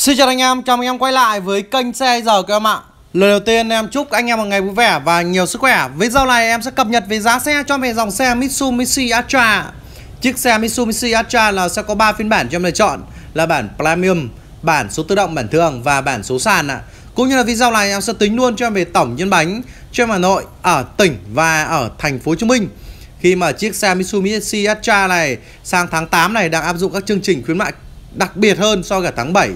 Xin chào anh em, chào mừng anh em quay lại với kênh xe giờ các em ạ Lời đầu tiên em chúc anh em một ngày vui vẻ và nhiều sức khỏe Video này em sẽ cập nhật về giá xe cho về dòng xe Mitsubishi Atra Chiếc xe Mitsubishi Atra là sẽ có 3 phiên bản cho em lựa chọn Là bản Premium, bản số tự động bản thường và bản số sàn ạ Cũng như là video này em sẽ tính luôn cho em về tổng nhân bánh cho em Hà Nội ở tỉnh và ở thành phố Hồ Chí Minh khi mà chiếc xe Mitsubishi Atra này sang tháng 8 này đang áp dụng các chương trình khuyến mại đặc biệt hơn so với cả tháng 7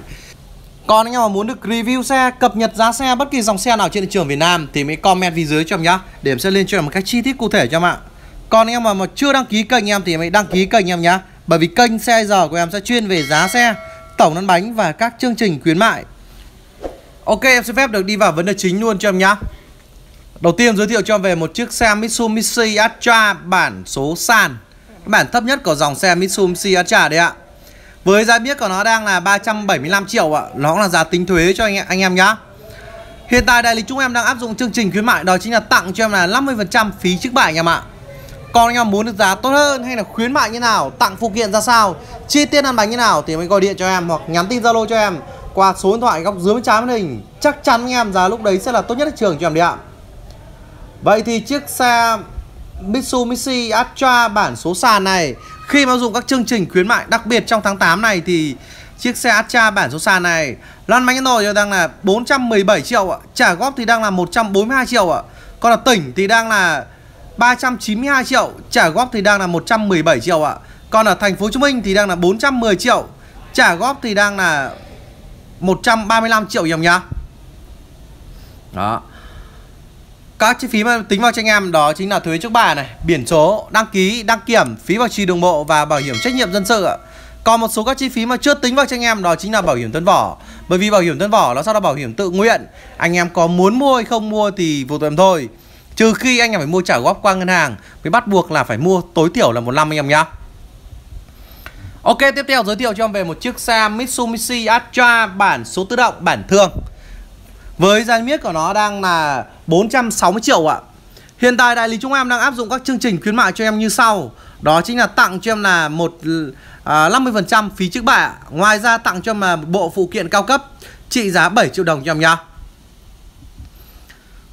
còn anh em mà muốn được review xe, cập nhật giá xe bất kỳ dòng xe nào trên thị trường Việt Nam thì mới comment phía dưới cho em nhá. Để em sẽ lên cho em một cách chi tiết cụ thể cho em ạ. Còn anh em mà, mà chưa đăng ký kênh em thì hãy đăng ký kênh em nhá. Bởi vì kênh xe giờ của em sẽ chuyên về giá xe, tổng lăn bánh và các chương trình khuyến mại. Ok, em sẽ phép được đi vào vấn đề chính luôn cho em nhá. Đầu tiên giới thiệu cho em về một chiếc xe Mitsubishi Atra bản số sàn. Bản thấp nhất của dòng xe Mitsubishi Atra đấy ạ. Với giá biết của nó đang là 375 triệu ạ Nó cũng là giá tính thuế cho anh, em, anh em nhá Hiện tại đại lý chúng em đang áp dụng chương trình khuyến mại Đó chính là tặng cho em là 50% phí trước bạ anh em ạ còn anh em muốn được giá tốt hơn hay là khuyến mại như nào, tặng phụ kiện ra sao, chi tiết ăn bánh như nào thì mình gọi điện cho em hoặc nhắn tin Zalo cho em qua số điện thoại góc dưới bên trái màn hình. Chắc chắn anh em giá lúc đấy sẽ là tốt nhất trường cho em đi ạ. Vậy thì chiếc xe Mitsubishi Astra bản số sàn này khi bao dụng các chương trình khuyến mại đặc biệt trong tháng 8 này thì chiếc xe Astra bản số sàn này loan bánh rồi đang là 417 triệu ạ. Trả góp thì đang là 142 triệu ạ. Còn là tỉnh thì đang là 392 triệu, trả góp thì đang là 117 triệu ạ. Còn ở thành phố Hồ Chí Minh thì đang là 410 triệu, trả góp thì đang là 135 triệu nhầm nhá. Đó. Các chi phí mà tính vào cho anh em đó chính là thuế trước bạ này, biển số, đăng ký, đăng kiểm, phí bảo trì đường bộ và bảo hiểm trách nhiệm dân sự ạ. Còn một số các chi phí mà chưa tính vào cho anh em đó chính là bảo hiểm tân vỏ. Bởi vì bảo hiểm tân vỏ nó sẽ là bảo hiểm tự nguyện. Anh em có muốn mua hay không mua thì vô tội em thôi. Trừ khi anh em phải mua trả góp qua ngân hàng mới bắt buộc là phải mua tối thiểu là một năm anh em nhá. Ok, tiếp theo giới thiệu cho em về một chiếc xe Mitsubishi Atra bản số tự động bản thường. Với giá niêm yết của nó đang là 460 triệu ạ Hiện tại đại lý chúng em đang áp dụng các chương trình khuyến mại cho em như sau Đó chính là tặng cho em là một à, 50% phí trước bạ Ngoài ra tặng cho em là một bộ phụ kiện cao cấp trị giá 7 triệu đồng cho em nhá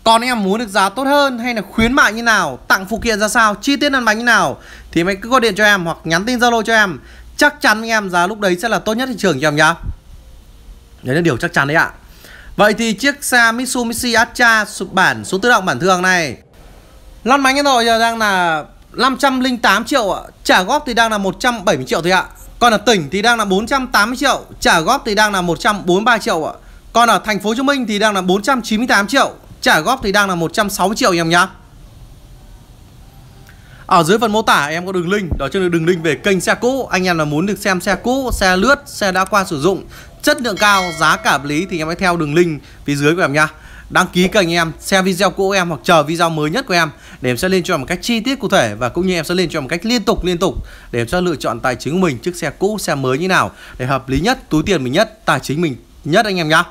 còn em muốn được giá tốt hơn hay là khuyến mại như nào, tặng phụ kiện ra sao, chi tiết ăn bánh như nào thì mày cứ gọi điện cho em hoặc nhắn tin Zalo cho em. Chắc chắn anh em giá lúc đấy sẽ là tốt nhất thị trường cho em nhá. Đấy là điều chắc chắn đấy ạ. À. Vậy thì chiếc xe Mitsubishi Atra bản số tự động bản thường này Lăn bánh Hà Nội giờ đang là 508 triệu ạ Trả góp thì đang là 170 triệu thôi ạ Còn ở tỉnh thì đang là 480 triệu Trả góp thì đang là 143 triệu ạ Còn ở thành phố Hồ Chí Minh thì đang là 498 triệu Trả góp thì đang là 160 triệu em nhá ở dưới phần mô tả em có đường link đó chính là đường link về kênh xe cũ anh em là muốn được xem xe cũ xe lướt xe đã qua sử dụng chất lượng cao giá cả hợp lý thì em hãy theo đường link phía dưới của em nha đăng ký kênh em xem video cũ em hoặc chờ video mới nhất của em để em sẽ lên cho em một cách chi tiết cụ thể và cũng như em sẽ lên cho em một cách liên tục liên tục để em sẽ lựa chọn tài chính của mình chiếc xe cũ xe mới như nào để hợp lý nhất túi tiền mình nhất tài chính mình nhất anh em nhá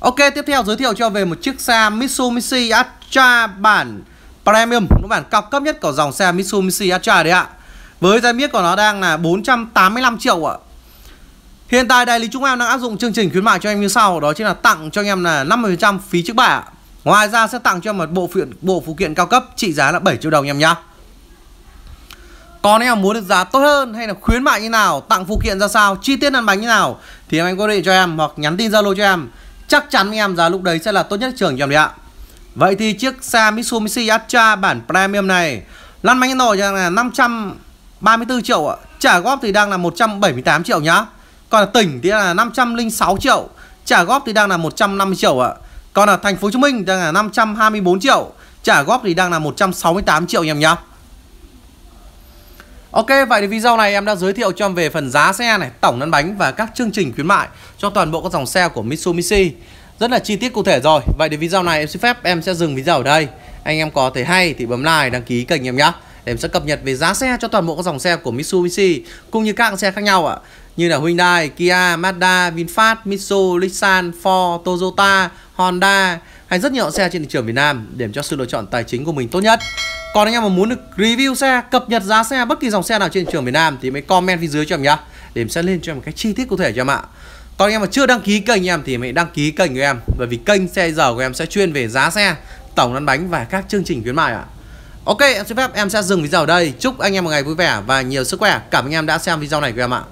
Ok tiếp theo giới thiệu cho về một chiếc xe Mitsubishi Astra bản Premium mẫu bản cao cấp nhất của dòng xe Mitsubishi Atra đấy ạ Với giá miết của nó đang là 485 triệu ạ Hiện tại đại lý chúng em đang áp dụng chương trình khuyến mại cho em như sau Đó chính là tặng cho anh em là 50% phí trước bạ Ngoài ra sẽ tặng cho em một bộ phụ, bộ phụ kiện cao cấp trị giá là 7 triệu đồng em nhá còn em muốn được giá tốt hơn hay là khuyến mại như nào, tặng phụ kiện ra sao, chi tiết lăn bánh như nào thì em anh có điện cho em hoặc nhắn tin Zalo cho em. Chắc chắn em giá lúc đấy sẽ là tốt nhất trường cho em đấy ạ. Vậy thì chiếc xe Mitsubishi Atra bản Premium này lăn bánh Hà Nội là 534 triệu ạ. Trả góp thì đang là 178 triệu nhá. Còn là tỉnh thì là 506 triệu, trả góp thì đang là 150 triệu ạ. Còn là thành phố Hồ Chí Minh đang là 524 triệu, trả góp thì đang là 168 triệu anh em nhá. Ok, vậy thì video này em đã giới thiệu cho em về phần giá xe này, tổng lăn bánh và các chương trình khuyến mại cho toàn bộ các dòng xe của Mitsubishi rất là chi tiết cụ thể rồi Vậy thì video này em xin phép em sẽ dừng video ở đây Anh em có thấy hay thì bấm like đăng ký kênh em nhé Em sẽ cập nhật về giá xe cho toàn bộ các dòng xe của Mitsubishi Cũng như các xe khác nhau ạ Như là Hyundai, Kia, Mazda, VinFast, Mitsubishi, Nissan, Ford, Toyota, Honda Hay rất nhiều xe trên thị trường Việt Nam Để cho sự lựa chọn tài chính của mình tốt nhất còn anh em mà muốn được review xe, cập nhật giá xe bất kỳ dòng xe nào trên thị trường Việt Nam thì mới comment phía dưới cho em nhá. Để em sẽ lên cho em một cái chi tiết cụ thể cho em ạ. Còn anh em mà chưa đăng ký kênh em thì hãy đăng ký kênh của em Bởi vì kênh xe giờ của em sẽ chuyên về giá xe, tổng lăn bánh và các chương trình khuyến mại ạ à. Ok, em xin phép em sẽ dừng video ở đây Chúc anh em một ngày vui vẻ và nhiều sức khỏe Cảm ơn anh em đã xem video này của em ạ